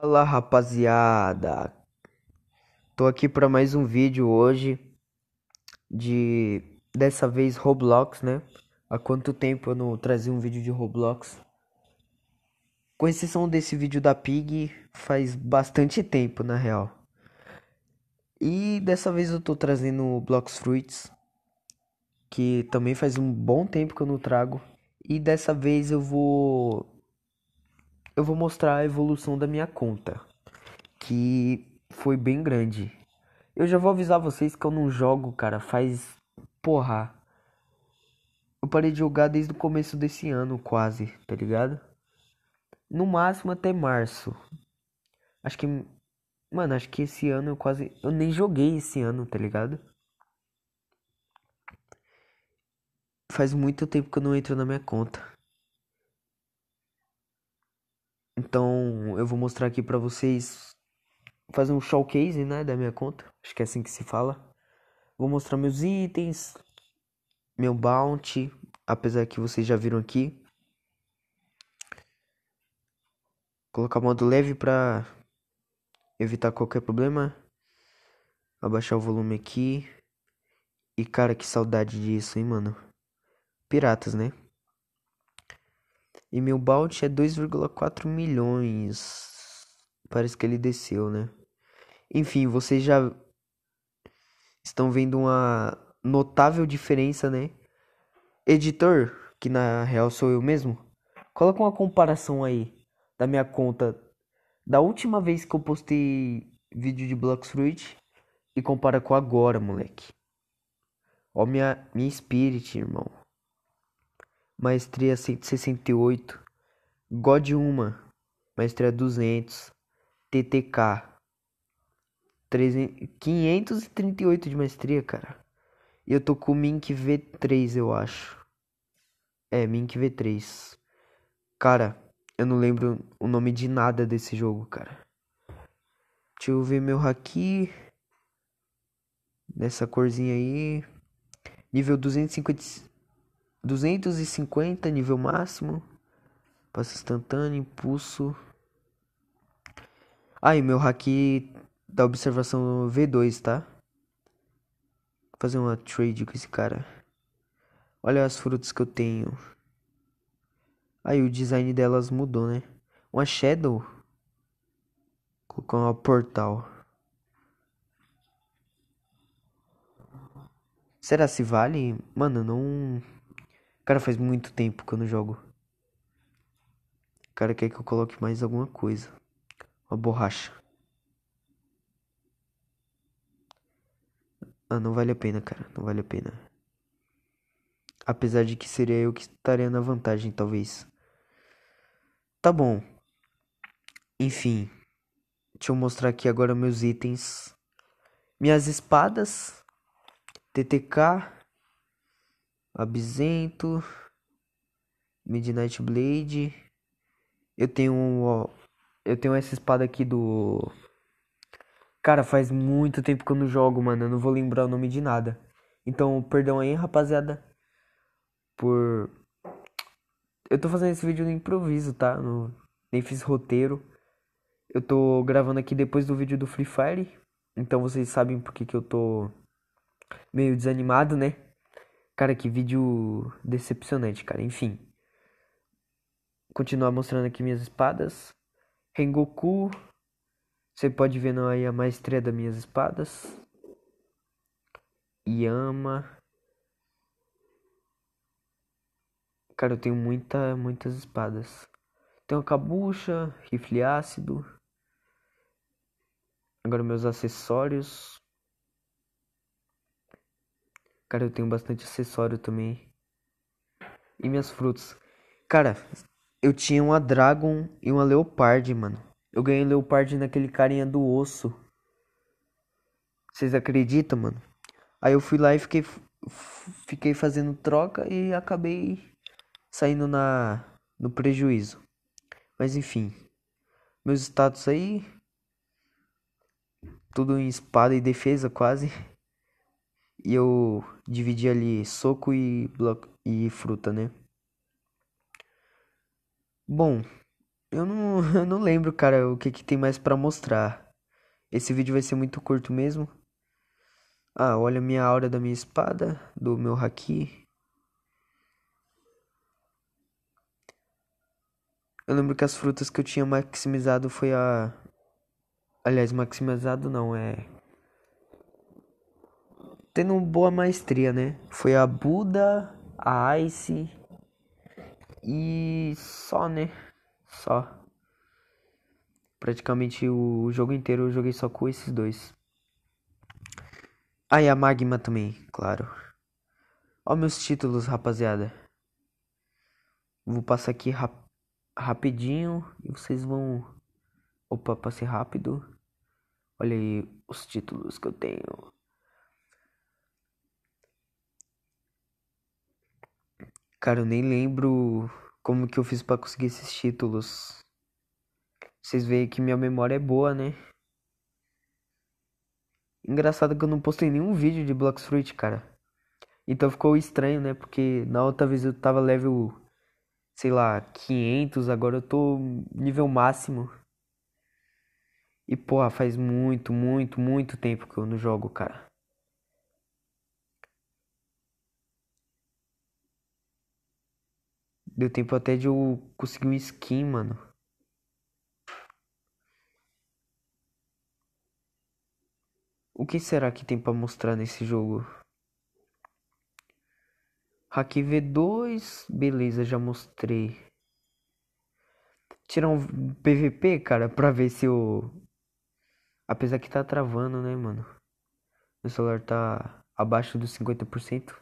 Fala rapaziada, tô aqui para mais um vídeo hoje de dessa vez Roblox, né? Há quanto tempo eu não trazia um vídeo de Roblox? Com exceção desse vídeo da Pig, faz bastante tempo na real. E dessa vez eu tô trazendo Blox Fruits, que também faz um bom tempo que eu não trago. E dessa vez eu vou eu vou mostrar a evolução da minha conta, que foi bem grande. Eu já vou avisar vocês que eu não jogo, cara, faz porra. Eu parei de jogar desde o começo desse ano, quase, tá ligado? No máximo até março. Acho que mano, acho que esse ano eu quase eu nem joguei esse ano, tá ligado? Faz muito tempo que eu não entro na minha conta. Então eu vou mostrar aqui para vocês fazer um showcase, né, da minha conta. Acho que é assim que se fala. Vou mostrar meus itens, meu bounty, apesar que vocês já viram aqui. Colocar modo leve para evitar qualquer problema. Abaixar o volume aqui. E cara, que saudade disso, hein, mano? Piratas, né? E meu bounty é 2,4 milhões. Parece que ele desceu, né? Enfim, vocês já estão vendo uma notável diferença, né? Editor, que na real sou eu mesmo, coloca uma comparação aí da minha conta da última vez que eu postei vídeo de Black Fruit e compara com agora, moleque. Ó minha, minha spirit, irmão. Maestria 168, God 1, Maestria 200, TTK 538 de maestria, cara. E eu tô com o Mink V3, eu acho. É, Mink V3. Cara, eu não lembro o nome de nada desse jogo, cara. Deixa eu ver meu haki. Nessa corzinha aí. Nível 250, 250 nível máximo. Passo instantâneo, impulso. Aí, ah, meu haki da observação V2, tá? Vou fazer uma trade com esse cara. Olha as frutas que eu tenho. Aí o design delas mudou, né? Uma Shadow. Colocar uma portal. Será se vale? Mano, não. Cara, faz muito tempo que eu não jogo. O cara quer que eu coloque mais alguma coisa. Uma borracha. Ah, não vale a pena, cara. Não vale a pena. Apesar de que seria eu que estaria na vantagem, talvez. Tá bom. Enfim. Deixa eu mostrar aqui agora meus itens. Minhas espadas. TTK. Absento, Midnight Blade. Eu tenho um, eu tenho essa espada aqui do Cara, faz muito tempo que eu não jogo, mano, eu não vou lembrar o nome de nada. Então, perdão aí, rapaziada, por Eu tô fazendo esse vídeo no improviso, tá? No... Nem fiz roteiro. Eu tô gravando aqui depois do vídeo do Free Fire. Então vocês sabem porque que eu tô meio desanimado, né? Cara, que vídeo decepcionante, cara. Enfim. Continuar mostrando aqui minhas espadas. Rengoku. Você pode ver aí a maestria das minhas espadas. Yama. Cara, eu tenho muita, muitas espadas. Tenho a cabucha, rifle ácido. Agora meus acessórios. Cara, eu tenho bastante acessório também. E minhas frutas. Cara, eu tinha uma Dragon e uma Leopard, mano. Eu ganhei Leopard naquele carinha do osso. Vocês acreditam, mano? Aí eu fui lá e fiquei, fiquei fazendo troca e acabei saindo na no prejuízo. Mas enfim, meus status aí tudo em espada e defesa quase. E eu dividi ali soco e, bloco, e fruta, né? Bom, eu não, eu não lembro, cara, o que, que tem mais para mostrar. Esse vídeo vai ser muito curto mesmo. Ah, olha minha aura da minha espada, do meu haki, Eu lembro que as frutas que eu tinha maximizado foi a. Aliás, maximizado não, é tendo uma boa maestria, né? Foi a Buda, a Ice e só, né? Só. Praticamente o jogo inteiro eu joguei só com esses dois. Ah, e a Magma também, claro. Ó meus títulos, rapaziada. Vou passar aqui rap rapidinho e vocês vão... Opa, passei rápido. Olha aí os títulos que eu tenho. Cara, eu nem lembro como que eu fiz para conseguir esses títulos. Vocês veem que minha memória é boa, né? Engraçado que eu não postei nenhum vídeo de Block Fruit cara. Então ficou estranho, né? Porque na outra vez eu tava level, sei lá, 500, agora eu tô nível máximo. E porra, faz muito, muito, muito tempo que eu não jogo, cara. Deu tempo até de eu conseguir um skin, mano. O que será que tem para mostrar nesse jogo? Hack V2, beleza, já mostrei. Tirar um PVP, cara, pra ver se eu. Apesar que tá travando, né, mano? Meu celular tá abaixo dos 50%.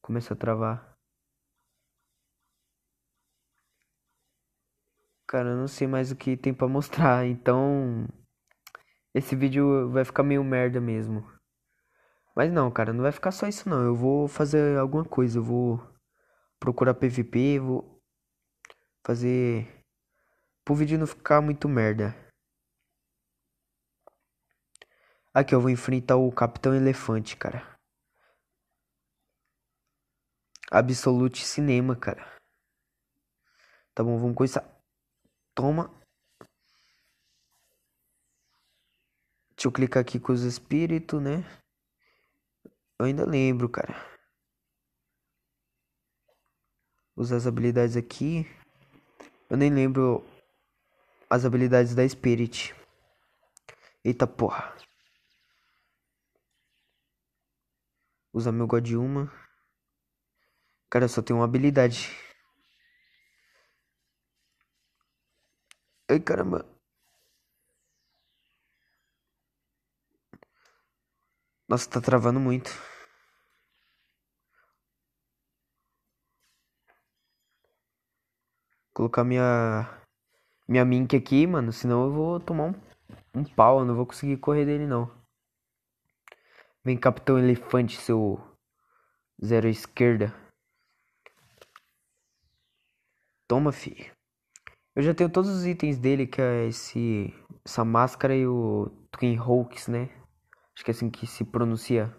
Começa a travar. Cara, eu não sei mais o que tem pra mostrar, então. Esse vídeo vai ficar meio merda mesmo. Mas não, cara, não vai ficar só isso não. Eu vou fazer alguma coisa, eu vou procurar PVP, vou fazer pro vídeo não ficar muito merda. Aqui eu vou enfrentar o Capitão Elefante, cara. Absolute Cinema, cara. Tá bom, vamos começar toma. Deixa eu clicar aqui com os espíritos, né? Eu ainda lembro, cara. Usar as habilidades aqui. Eu nem lembro as habilidades da Spirit. Eita porra. Usar meu God uma. Cara, eu só tenho uma habilidade. Ai caramba! Nossa, tá travando muito. Vou colocar minha. Minha mink aqui, mano. Senão eu vou tomar um, um pau. Eu não vou conseguir correr dele, não. Vem, Capitão Elefante, seu. Zero esquerda. Toma, fi. Eu já tenho todos os itens dele, que é esse, essa máscara e o Twin Hawks, né? Acho que é assim que se pronuncia.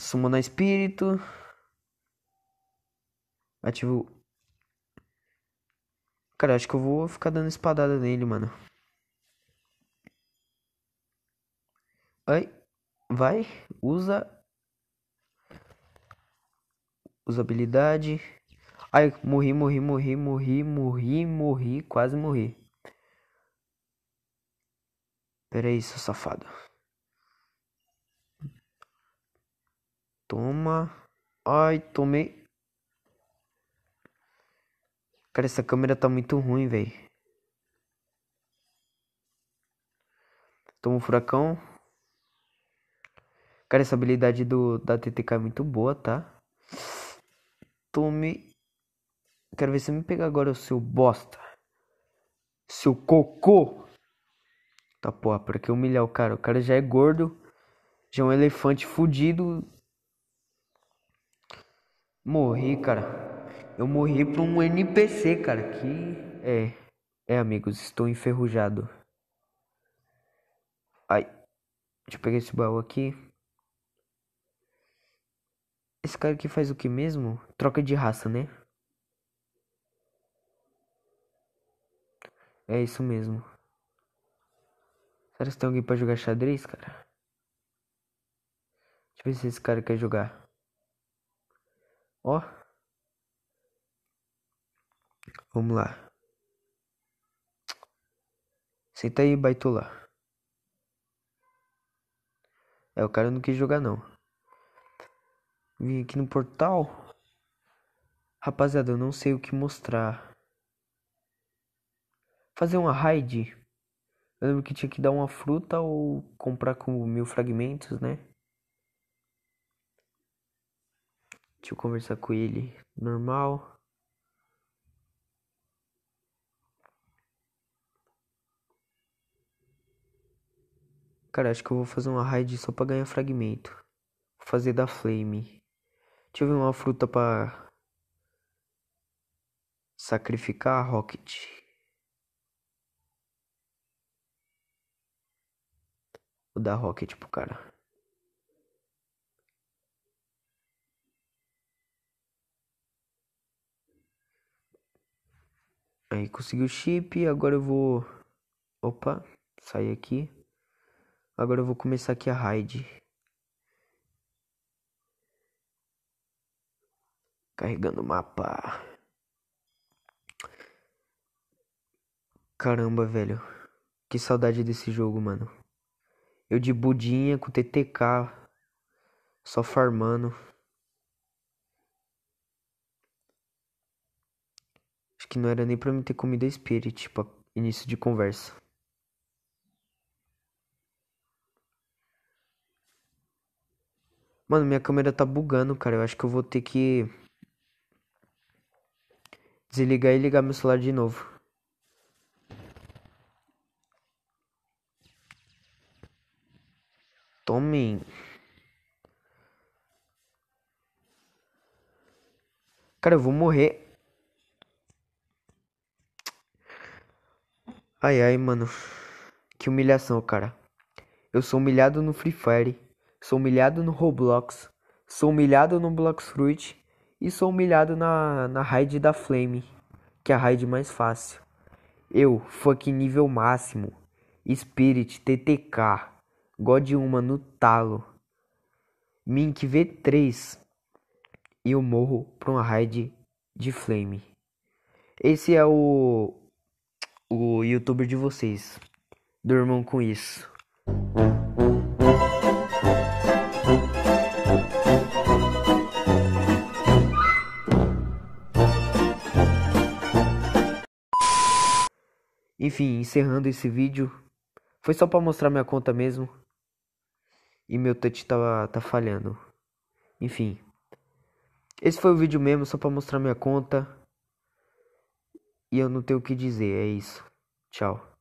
Sumona espírito. Ativo. Cara, acho que eu vou ficar dando espadada nele, mano. Ai. Vai. Usa. Usabilidade. Ai, morri, morri, morri, morri, morri, morri, quase morri. Pera aí, seu safado. Toma. Ai, tomei. Cara, essa câmera tá muito ruim, velho. Toma um furacão. Cara, essa habilidade do, da TTK é muito boa, tá? Tome quero ver você me pegar agora o seu bosta. Seu cocô. Tá porra, ah, pra que humilhar o cara? O cara já é gordo. Já é um elefante fudido. Morri, cara. Eu morri pra um NPC, cara. Que. É. É, amigos, estou enferrujado. Ai. Deixa eu pegar esse baú aqui. Esse cara aqui faz o que mesmo? Troca de raça, né? É isso mesmo. Será que tem alguém pra jogar xadrez, cara? Deixa eu ver se esse cara quer jogar. Ó. Vamos lá. Senta aí, baitola. É, o cara não quis jogar, não. Vim aqui no portal. Rapaziada, eu não sei o que mostrar fazer uma raid. Eu lembro que tinha que dar uma fruta ou comprar com mil fragmentos, né? Deixa eu conversar com ele. Normal. Cara, acho que eu vou fazer uma raid só pra ganhar fragmento. Vou fazer da Flame. Deixa eu ver uma fruta pra... Sacrificar a Rocket. o da rocket pro cara. Aí consegui o chip, agora eu vou. Opa, sair aqui. Agora eu vou começar aqui a raid. Carregando o mapa. Caramba, velho. Que saudade desse jogo, mano. Eu de budinha com TTK, só farmando. Acho que não era nem pra mim ter comida Spirit pra tipo, início de conversa. Mano, minha câmera tá bugando, cara. Eu acho que eu vou ter que desligar e ligar meu celular de novo. tomem Cara, eu vou morrer. Ai, ai, mano. Que humilhação, cara. Eu sou humilhado no Free Fire. Sou humilhado no Roblox. Sou humilhado no fruit E sou humilhado na, na raid da Flame. Que é a raid mais fácil. Eu, fuck nível máximo. Spirit, TTK. God uma no talo. Mink V3 e eu morro pra uma raid de flame. Esse é o o youtuber de vocês. Dormam com isso. Enfim, encerrando esse vídeo, foi só para mostrar minha conta mesmo e meu touch tá, tá falhando. Enfim. Esse foi o vídeo mesmo, só pra mostrar minha conta. E eu não tenho o que dizer, é isso. Tchau.